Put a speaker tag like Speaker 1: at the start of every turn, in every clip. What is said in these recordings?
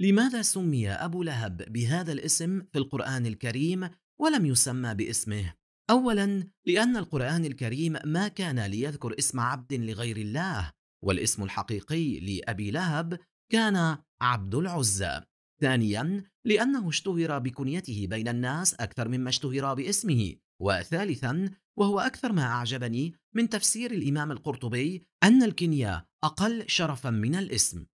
Speaker 1: لماذا سمي أبو لهب بهذا الاسم في القرآن الكريم ولم يسمى باسمه؟ أولاً لأن القرآن الكريم ما كان ليذكر اسم عبد لغير الله، والاسم الحقيقي لأبي لهب كان عبد العزى. ثانياً لأنه اشتهر بكنيته بين الناس أكثر مما اشتهر باسمه، وثالثاً وهو أكثر ما أعجبني من تفسير الإمام القرطبي أن الكنية أقل شرفاً من الاسم،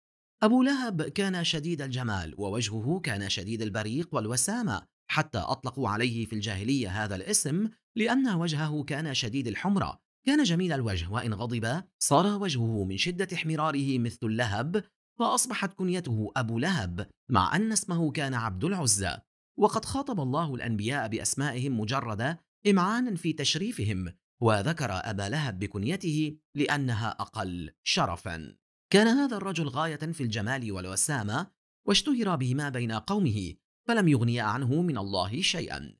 Speaker 1: أبو لهب كان شديد الجمال ووجهه كان شديد البريق والوسامة حتى أطلقوا عليه في الجاهلية هذا الاسم لأن وجهه كان شديد الحمرة كان جميل الوجه وإن غضب صار وجهه من شدة احمراره مثل اللهب فأصبحت كنيته أبو لهب مع أن اسمه كان عبد العزى وقد خاطب الله الأنبياء بأسمائهم مجردة إمعانا في تشريفهم وذكر أبا لهب بكنيته لأنها أقل شرفا كان هذا الرجل غاية في الجمال والوسامة واشتهر بهما بين قومه فلم يغني عنه من الله شيئا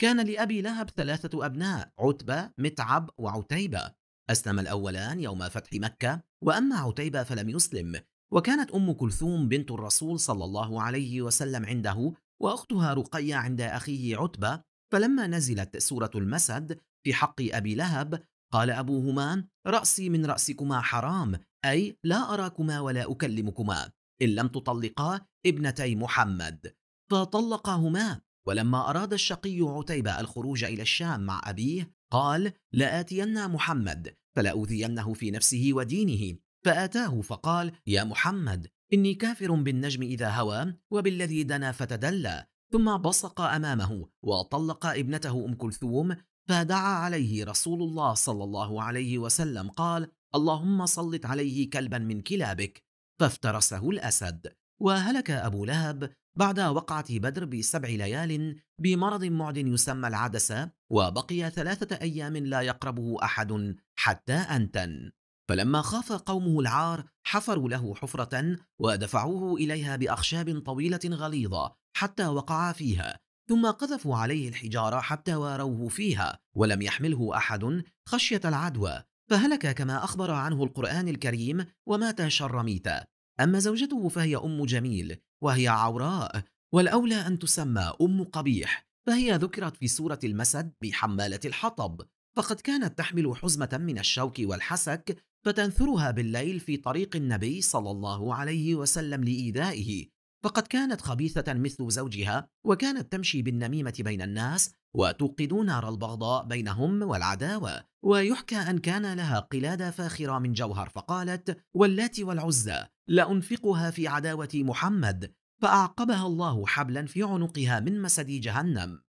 Speaker 1: كان لأبي لهب ثلاثة أبناء عتبة متعب وعتيبة أسلم الأولان يوم فتح مكة وأما عتيبة فلم يسلم وكانت أم كلثوم بنت الرسول صلى الله عليه وسلم عنده وأختها رقية عند أخيه عتبة فلما نزلت سورة المسد في حق أبي لهب قال أبوهما رأسي من رأسكما حرام أي لا أراكما ولا أكلمكما إن لم تطلقا ابنتي محمد فطلقهما ولما أراد الشقي عتيبة الخروج إلى الشام مع أبيه قال لآتين محمد فلأوذينه في نفسه ودينه فآتاه فقال يا محمد إني كافر بالنجم إذا هوى وبالذي دنا فتدلى ثم بصق أمامه وطلق ابنته أم كلثوم فدعا عليه رسول الله صلى الله عليه وسلم قال اللهم سلط عليه كلبا من كلابك فافترسه الأسد وهلك أبو لهب بعد وقعة بدر بسبع ليال بمرض معد يسمى العدسة وبقي ثلاثة أيام لا يقربه أحد حتى أنتن فلما خاف قومه العار حفروا له حفرة ودفعوه إليها بأخشاب طويلة غليظة حتى وقع فيها ثم قذفوا عليه الحجارة حتى واروه فيها ولم يحمله أحد خشية العدوى فهلك كما أخبر عنه القرآن الكريم ومات شر ميتا أما زوجته فهي أم جميل وهي عوراء والأولى أن تسمى أم قبيح فهي ذكرت في سورة المسد بحمالة الحطب فقد كانت تحمل حزمة من الشوك والحسك فتنثرها بالليل في طريق النبي صلى الله عليه وسلم لإيذائه فقد كانت خبيثة مثل زوجها وكانت تمشي بالنميمة بين الناس وتوقد نار البغضاء بينهم والعداوة ويحكى أن كان لها قلادة فاخرة من جوهر فقالت واللات والعزى لأنفقها في عداوة محمد فأعقبها الله حبلا في عنقها من مسد جهنم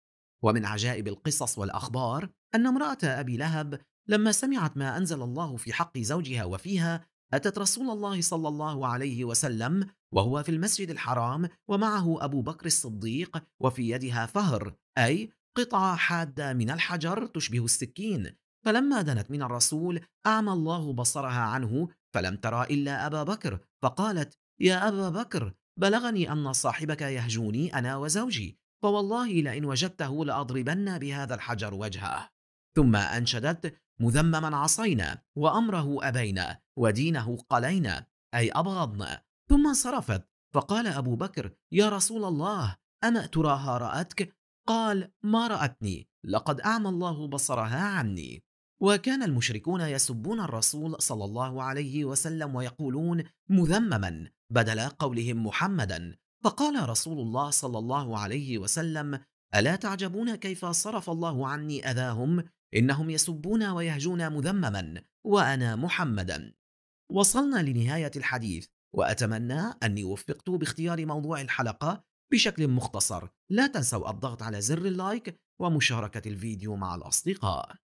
Speaker 1: ومن عجائب القصص والأخبار أن امرأة أبي لهب لما سمعت ما أنزل الله في حق زوجها وفيها أتت رسول الله صلى الله عليه وسلم وهو في المسجد الحرام ومعه أبو بكر الصديق وفي يدها فهر أي قطعة حادة من الحجر تشبه السكين فلما دنت من الرسول أعمى الله بصرها عنه فلم ترى إلا أبا بكر فقالت يا أبا بكر بلغني أن صاحبك يهجوني أنا وزوجي فوالله لئن وجدته لأضربن بهذا الحجر وجهه ثم أنشدت مذمما عصينا وأمره أبينا ودينه قلينا أي أبغضنا ثم انصرفت فقال أبو بكر يا رسول الله أما تراها رأتك؟ قال ما رأتني لقد أعمى الله بصرها عني وكان المشركون يسبون الرسول صلى الله عليه وسلم ويقولون مذمما بدل قولهم محمدا فقال رسول الله صلى الله عليه وسلم ألا تعجبون كيف صرف الله عني أذاهم إنهم يسبون ويهجون مذمما وأنا محمدا وصلنا لنهاية الحديث وأتمنى أني وفقت باختيار موضوع الحلقة بشكل مختصر لا تنسوا الضغط على زر اللايك ومشاركة الفيديو مع الأصدقاء